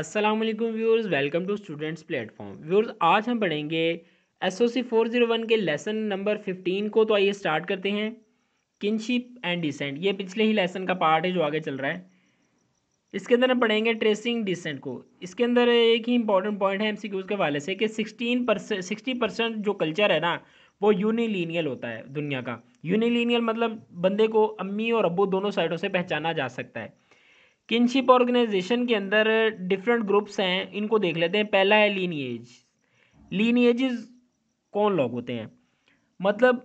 अस्सलाम वालेकुम viewers welcome to students platform viewers आज हम पढ़ेंगे S O C four zero one के लेसन नंबर फिफ्टीन को तो आइए स्टार्ट करते हैं किनशिप एंड डिसेंट ये पिछले ही लेसन का पार्ट है जो आगे चल रहा है इसके अंदर हम पढ़ेंगे ट्रेसिंग डिसेंट को इसके अंदर एक ही इंपॉर्टेंट पॉइंट है एम सी क्यूज़ के हवाले से कि सिक्सटीन परसेंट सिक्सटी परसेंट जो कल्चर है ना वो यूनिलीनियल होता है दुनिया का यूनिलीनियल मतलब बंदे को अम्मी और अबू दोनों साइडों से पहचाना जा सकता है किनशिप ऑर्गेनाइजेशन के अंदर डिफरेंट ग्रुप्स हैं इनको देख लेते हैं पहला है लीनिएज लीनिएज कौन लोग होते हैं मतलब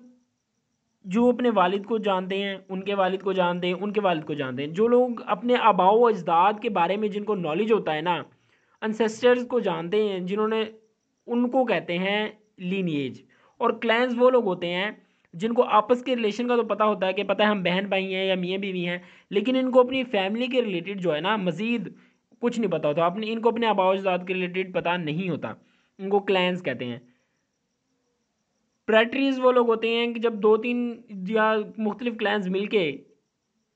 जो अपने वालिद को जानते हैं उनके वालिद को जानते हैं उनके वालिद को जानते हैं जो लोग अपने आबाओ अजदाद के बारे में जिनको नॉलेज होता है ना अनसेस्टर्स को जानते हैं जिन्होंने उनको कहते हैं लीनिएज और क्लैंस वो लोग होते हैं जिनको आपस के रिलेशन का तो पता होता है कि पता है हम बहन भाई हैं या मियाँ बीवी हैं लेकिन इनको अपनी फैमिली के रिलेटेड जो है ना मज़ीद कुछ नहीं पता होता अपने इनको अपने आबाजात के रिलेटेड पता नहीं होता इनको क्लैंस कहते हैं प्रेटरीज वो लोग होते हैं कि जब दो तीन या मुख्तलिफ क्लैंस मिल के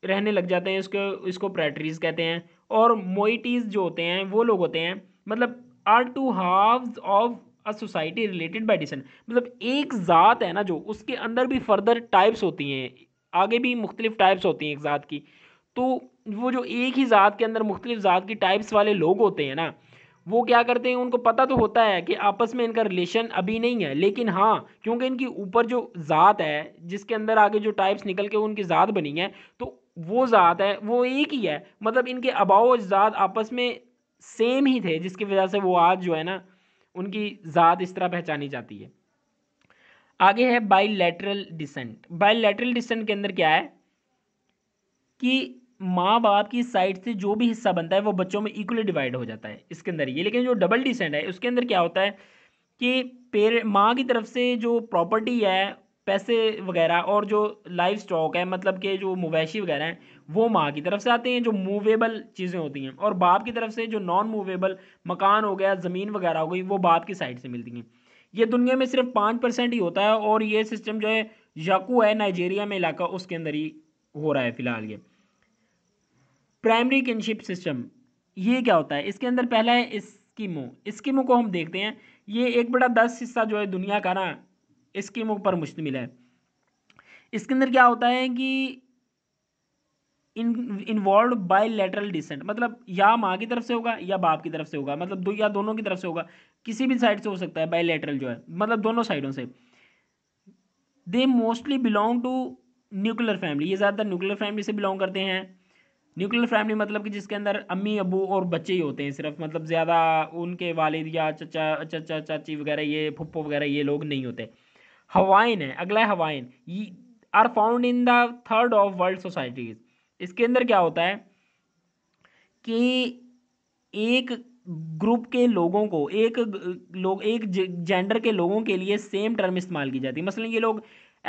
रहने लग जाते हैं इसको इसको प्रेटरीज कहते हैं और मोइटीज़ जो होते हैं वो लोग होते हैं मतलब are two half of a society related by descent मतलब एक ज़ात है ना जो उसके अंदर भी फर्दर टाइप्स होती हैं आगे भी मुख्तलिफ टाइप्स होती हैं एक ज़ात की तो वो जो एक ही ज़ात के अंदर मुख्तलिफ ज़ात की टाइप्स वाले लोग होते हैं ना वो क्या करते हैं उनको पता तो होता है कि आपस में इनका रिलेशन अभी नहीं है लेकिन हाँ क्योंकि इनकी ऊपर जो ज़ात है जिसके अंदर आगे जो टाइप्स निकल के उनकी ज़ात बनी है तो वो ज़ात है वो एक ही है मतलब इनके अबाव ज़ात आपस में सेम ही थे जिसकी वजह से वो आज जो है ना उनकी ज़ात इस तरह पहचानी जाती है आगे है बाइलेटरल डिसेंट बाइलेटरल डिसेंट के अंदर क्या है कि माँ बाप की साइड से जो भी हिस्सा बनता है वो बच्चों में इक्वली डिवाइड हो जाता है इसके अंदर ये लेकिन जो डबल डिसेंट है उसके अंदर क्या होता है कि पेर माँ की तरफ से जो प्रॉपर्टी है पैसे वगैरह और जो लाइव स्टॉक है मतलब के जो मवेशी वगैरह हैं वो माँ की तरफ से आते हैं जो मूवेबल चीज़ें होती हैं और बाप की तरफ से जो नॉन मूवेबल मकान हो गया ज़मीन वगैरह हो गई वो बाप की साइड से मिलती हैं ये दुनिया में सिर्फ पाँच परसेंट ही होता है और ये सिस्टम जो है याकू है नाइजेरिया में इलाका उसके अंदर ही हो रहा है फिलहाल ये प्राइमरी किनशिप सिस्टम ये क्या होता है इसके अंदर पहला है स्कीमो स्कीमो को हम देखते हैं ये एक बड़ा दस हिस्सा जो है दुनिया का ना स्कीमों पर मुश्तमिल है इसके अंदर क्या होता है कि in involve bilateral descent मतलब या माँ की तरफ से होगा या बाप की तरफ से होगा मतलब दो या दोनों की तरफ से होगा किसी भी साइड से हो सकता है बाई लेटरल जो है मतलब दोनों साइडों से they mostly belong to nuclear family ये ज़्यादातर न्यूक्लियर फैमिली से बिलोंग करते हैं न्यूक्लियर फैमिली मतलब कि जिसके अंदर अम्मी अबू और बच्चे ही होते हैं सिर्फ मतलब ज़्यादा उनके वालिद या चचा चचा चाची वगैरह ये फुप्पो वगैरह ये लोग नहीं होते हवाइन है अगला है Hawaiian are found in the third of world societies इसके अंदर क्या होता है कि एक ग्रुप के लोगों को एक लोग एक जेंडर के लोगों के लिए सेम टर्म इस्तेमाल की जाती है मसलन ये लोग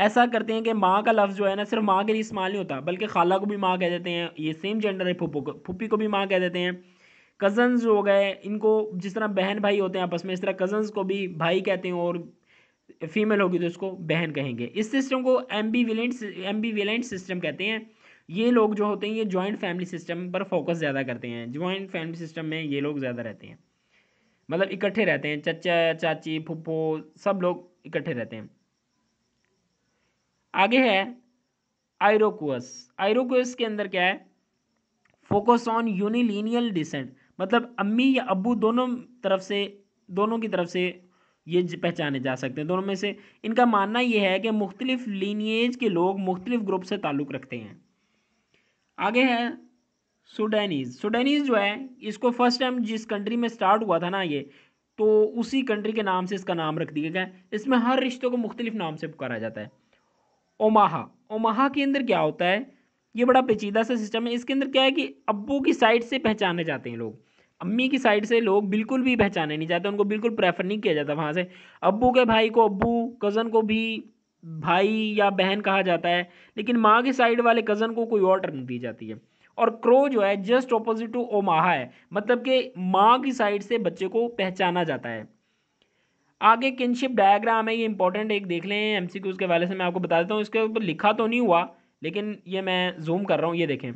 ऐसा करते हैं कि माँ का लफ्ज़ जो है ना सिर्फ माँ के लिए इस्तेमाल नहीं होता बल्कि खाला को भी माँ कह देते हैं ये सेम जेंडर है फूपो को फूपी को भी माँ कह देते हैं कज़न्स हो गए इनको जिस तरह बहन भाई होते हैं आपस में इस तरह कज़न्स को भी भाई कहते हैं और फीमेल होगी तो उसको बहन कहेंगे इस सिस्टम को एम्बीविलेंट एम्बीविलेंट सिस्टम कहते हैं ये लोग जो होते हैं ये जॉइंट फैमिली सिस्टम पर फोकस ज़्यादा करते हैं जॉइंट फैमिली सिस्टम में ये लोग ज़्यादा रहते हैं मतलब इकट्ठे रहते हैं चचा चाची फुप्पो सब लोग इकट्ठे रहते हैं आगे है आयरोकुअस आयरोकुअस के अंदर क्या है फोकस ऑन यूनिलिनियल डिसेंट मतलब अम्मी या अबू दोनों तरफ से दोनों की तरफ से ये पहचाने जा सकते हैं दोनों में से इनका मानना यह है कि मुख्तलिफ लीनिएज के लोग मुख्तलिफ ग्रुप से ताल्लुक़ रखते हैं आगे है सुडैनीज़ सुडैनीज़ जो है इसको फर्स्ट टाइम जिस कंट्री में स्टार्ट हुआ था ना ये तो उसी कंट्री के नाम से इसका नाम रख दिया गया इसमें हर रिश्तों को मुख्तलिफ नाम से पुकारा जाता है ओमाहा ओमाहा के अंदर क्या होता है ये बड़ा पेचीदा सा सिस्टम है इसके अंदर क्या है कि अबू की साइड से पहचाने जाते हैं लोग अम्मी की साइड से लोग बिल्कुल भी पहचाने नहीं जाते उनको बिल्कुल प्रेफर नहीं किया जाता वहाँ से अब्बू के भाई को अब्बू कज़न को भी भाई या बहन कहा जाता है लेकिन माँ की साइड वाले कज़न को कोई और टर्म दी जाती है और क्रो जो है जस्ट अपोजिट टू ओमाहा है मतलब कि माँ की साइड से बच्चे को पहचाना जाता है आगे किनशिप डायग्राम है ये इंपॉर्टेंट एक देख लें एम सी के वाले से मैं आपको बता देता हूँ इसके ऊपर लिखा तो नहीं हुआ लेकिन ये मैं जूम कर रहा हूँ ये देखें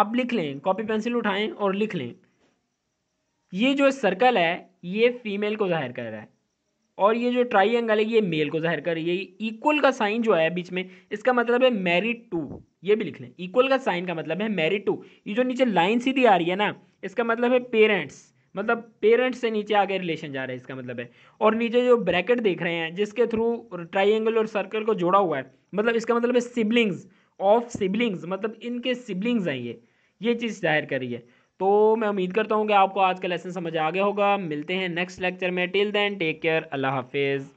आप लिख लें कॉपी पेंसिल उठाएं और लिख लें ये जो सर्कल है ये फीमेल को जाहिर कर रहा है और ये जो ट्राइंगल है ये मेल को जाहिर कर रही है इक्वल का साइन जो है बीच में इसका मतलब है मैरिड टू ये भी लिख लें इक्वल का साइन का मतलब है मैरिड टू ये जो नीचे लाइन सीधी आ रही है ना इसका मतलब है पेरेंट्स मतलब पेरेंट्स से नीचे आगे रिलेशन जा रहा है इसका मतलब है और नीचे जो ब्रैकेट देख रहे हैं जिसके थ्रू ट्राइंगल और सर्कल को जोड़ा हुआ है मतलब इसका मतलब है सिबलिंग्स ऑफ सिबलिंग्स मतलब इनके सिबलिंग्स हैं ये ये चीज़ जाहिर करी है तो मैं उम्मीद करता हूँ कि आपको आज का लेसन समझ आ गया होगा मिलते हैं नेक्स्ट लेक्चर में टिल देन टेक केयर अल्लाह हाफिज़